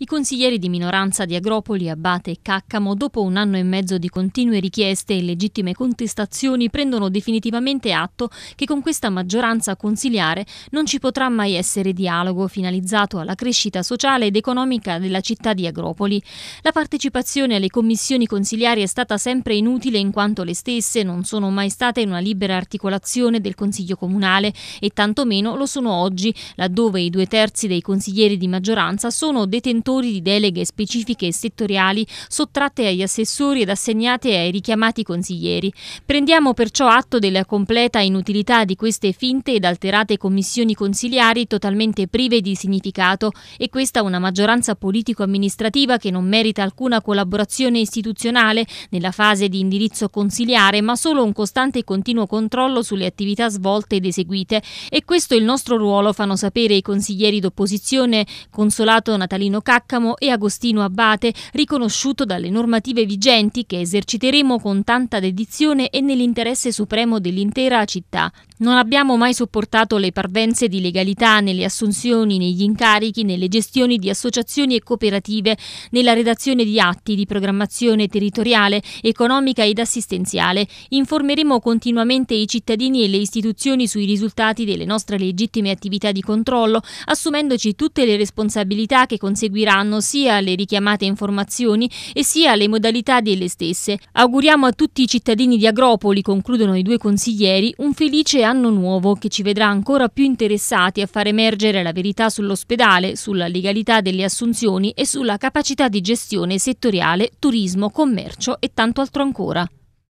I consiglieri di minoranza di Agropoli, Abate e Caccamo, dopo un anno e mezzo di continue richieste e legittime contestazioni, prendono definitivamente atto che con questa maggioranza consiliare non ci potrà mai essere dialogo finalizzato alla crescita sociale ed economica della città di Agropoli. La partecipazione alle commissioni consiliari è stata sempre inutile in quanto le stesse non sono mai state una libera articolazione del Consiglio Comunale e tantomeno lo sono oggi, laddove i due terzi dei consiglieri di maggioranza sono detentori autori di deleghe specifiche e settoriali sottratte agli assessori ed assegnate ai richiamati consiglieri. Prendiamo perciò atto della completa inutilità di queste finte ed alterate commissioni consiliari totalmente prive di significato e questa una maggioranza politico-amministrativa che non merita alcuna collaborazione istituzionale nella fase di indirizzo consiliare ma solo un costante e continuo controllo sulle attività svolte ed eseguite e questo è il nostro ruolo fanno sapere i consiglieri d'opposizione Consolato Natalino Caccia Giaccamo e Agostino Abate, riconosciuto dalle normative vigenti che eserciteremo con tanta dedizione e nell'interesse supremo dell'intera città. Non abbiamo mai sopportato le parvenze di legalità nelle assunzioni, negli incarichi, nelle gestioni di associazioni e cooperative, nella redazione di atti di programmazione territoriale, economica ed assistenziale. Informeremo continuamente i cittadini e le istituzioni sui risultati delle nostre legittime attività di controllo, assumendoci tutte le responsabilità che conseguiranno forniranno sia le richiamate informazioni e sia le modalità delle stesse. Auguriamo a tutti i cittadini di Agropoli, concludono i due consiglieri, un felice anno nuovo che ci vedrà ancora più interessati a far emergere la verità sull'ospedale, sulla legalità delle assunzioni e sulla capacità di gestione settoriale, turismo, commercio e tanto altro ancora.